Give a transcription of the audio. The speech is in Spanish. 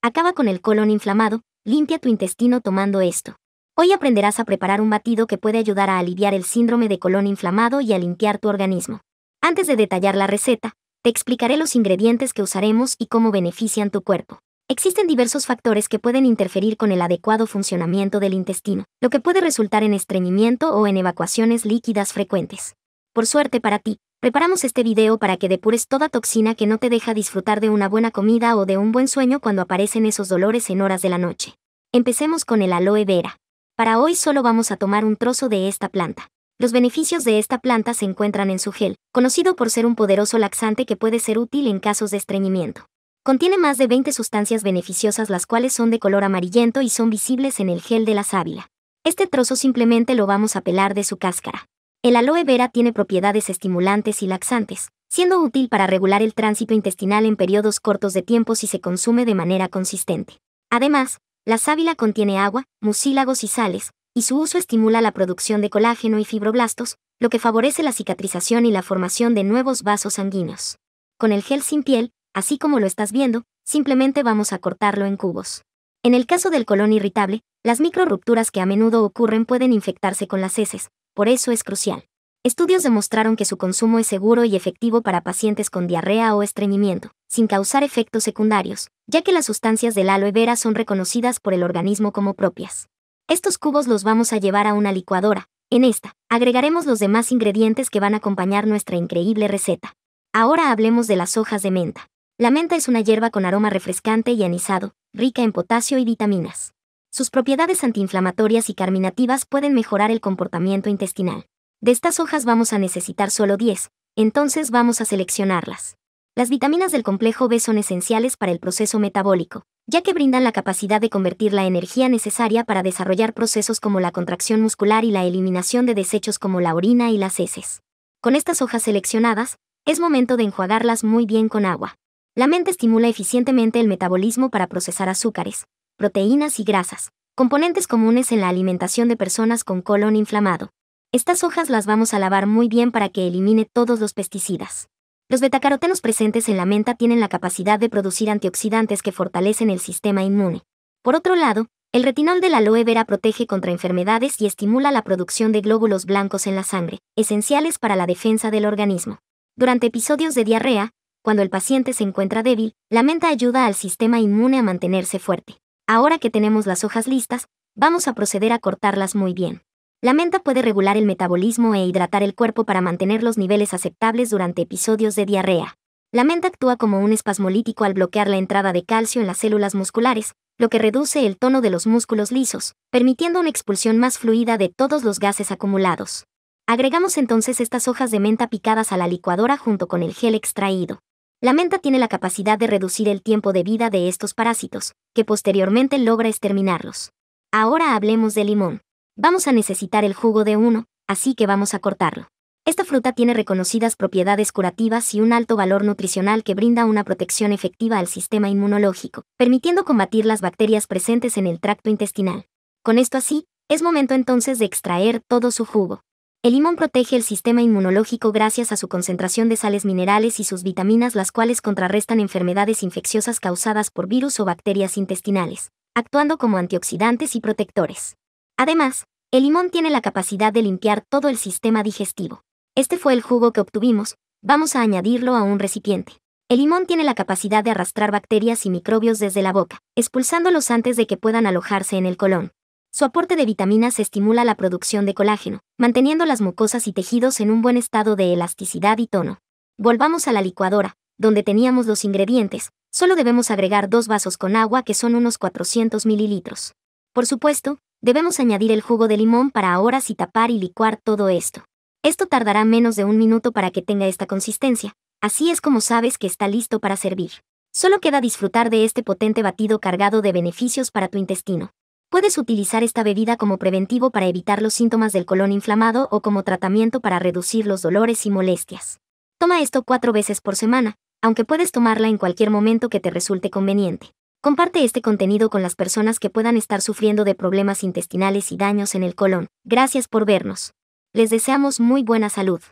Acaba con el colon inflamado, limpia tu intestino tomando esto. Hoy aprenderás a preparar un batido que puede ayudar a aliviar el síndrome de colon inflamado y a limpiar tu organismo. Antes de detallar la receta, te explicaré los ingredientes que usaremos y cómo benefician tu cuerpo. Existen diversos factores que pueden interferir con el adecuado funcionamiento del intestino, lo que puede resultar en estreñimiento o en evacuaciones líquidas frecuentes. Por suerte para ti, Preparamos este video para que depures toda toxina que no te deja disfrutar de una buena comida o de un buen sueño cuando aparecen esos dolores en horas de la noche. Empecemos con el aloe vera. Para hoy solo vamos a tomar un trozo de esta planta. Los beneficios de esta planta se encuentran en su gel, conocido por ser un poderoso laxante que puede ser útil en casos de estreñimiento. Contiene más de 20 sustancias beneficiosas las cuales son de color amarillento y son visibles en el gel de la sábila. Este trozo simplemente lo vamos a pelar de su cáscara. El aloe vera tiene propiedades estimulantes y laxantes, siendo útil para regular el tránsito intestinal en periodos cortos de tiempo si se consume de manera consistente. Además, la sábila contiene agua, mucílagos y sales, y su uso estimula la producción de colágeno y fibroblastos, lo que favorece la cicatrización y la formación de nuevos vasos sanguíneos. Con el gel sin piel, así como lo estás viendo, simplemente vamos a cortarlo en cubos. En el caso del colon irritable, las microrupturas que a menudo ocurren pueden infectarse con las heces, por eso es crucial. Estudios demostraron que su consumo es seguro y efectivo para pacientes con diarrea o estreñimiento, sin causar efectos secundarios, ya que las sustancias del aloe vera son reconocidas por el organismo como propias. Estos cubos los vamos a llevar a una licuadora. En esta, agregaremos los demás ingredientes que van a acompañar nuestra increíble receta. Ahora hablemos de las hojas de menta. La menta es una hierba con aroma refrescante y anisado, rica en potasio y vitaminas. Sus propiedades antiinflamatorias y carminativas pueden mejorar el comportamiento intestinal. De estas hojas vamos a necesitar solo 10, entonces vamos a seleccionarlas. Las vitaminas del complejo B son esenciales para el proceso metabólico, ya que brindan la capacidad de convertir la energía necesaria para desarrollar procesos como la contracción muscular y la eliminación de desechos como la orina y las heces. Con estas hojas seleccionadas, es momento de enjuagarlas muy bien con agua. La mente estimula eficientemente el metabolismo para procesar azúcares, proteínas y grasas, componentes comunes en la alimentación de personas con colon inflamado. Estas hojas las vamos a lavar muy bien para que elimine todos los pesticidas. Los betacarotenos presentes en la menta tienen la capacidad de producir antioxidantes que fortalecen el sistema inmune. Por otro lado, el retinol de la aloe vera protege contra enfermedades y estimula la producción de glóbulos blancos en la sangre, esenciales para la defensa del organismo. Durante episodios de diarrea, cuando el paciente se encuentra débil, la menta ayuda al sistema inmune a mantenerse fuerte. Ahora que tenemos las hojas listas, vamos a proceder a cortarlas muy bien. La menta puede regular el metabolismo e hidratar el cuerpo para mantener los niveles aceptables durante episodios de diarrea. La menta actúa como un espasmolítico al bloquear la entrada de calcio en las células musculares, lo que reduce el tono de los músculos lisos, permitiendo una expulsión más fluida de todos los gases acumulados. Agregamos entonces estas hojas de menta picadas a la licuadora junto con el gel extraído. La menta tiene la capacidad de reducir el tiempo de vida de estos parásitos, que posteriormente logra exterminarlos. Ahora hablemos de limón. Vamos a necesitar el jugo de uno, así que vamos a cortarlo. Esta fruta tiene reconocidas propiedades curativas y un alto valor nutricional que brinda una protección efectiva al sistema inmunológico, permitiendo combatir las bacterias presentes en el tracto intestinal. Con esto así, es momento entonces de extraer todo su jugo. El limón protege el sistema inmunológico gracias a su concentración de sales minerales y sus vitaminas las cuales contrarrestan enfermedades infecciosas causadas por virus o bacterias intestinales, actuando como antioxidantes y protectores. Además, el limón tiene la capacidad de limpiar todo el sistema digestivo. Este fue el jugo que obtuvimos, vamos a añadirlo a un recipiente. El limón tiene la capacidad de arrastrar bacterias y microbios desde la boca, expulsándolos antes de que puedan alojarse en el colon. Su aporte de vitaminas estimula la producción de colágeno, manteniendo las mucosas y tejidos en un buen estado de elasticidad y tono. Volvamos a la licuadora, donde teníamos los ingredientes, solo debemos agregar dos vasos con agua que son unos 400 mililitros. Por supuesto, debemos añadir el jugo de limón para ahora y tapar y licuar todo esto. Esto tardará menos de un minuto para que tenga esta consistencia, así es como sabes que está listo para servir. Solo queda disfrutar de este potente batido cargado de beneficios para tu intestino. Puedes utilizar esta bebida como preventivo para evitar los síntomas del colon inflamado o como tratamiento para reducir los dolores y molestias. Toma esto cuatro veces por semana, aunque puedes tomarla en cualquier momento que te resulte conveniente. Comparte este contenido con las personas que puedan estar sufriendo de problemas intestinales y daños en el colon. Gracias por vernos. Les deseamos muy buena salud.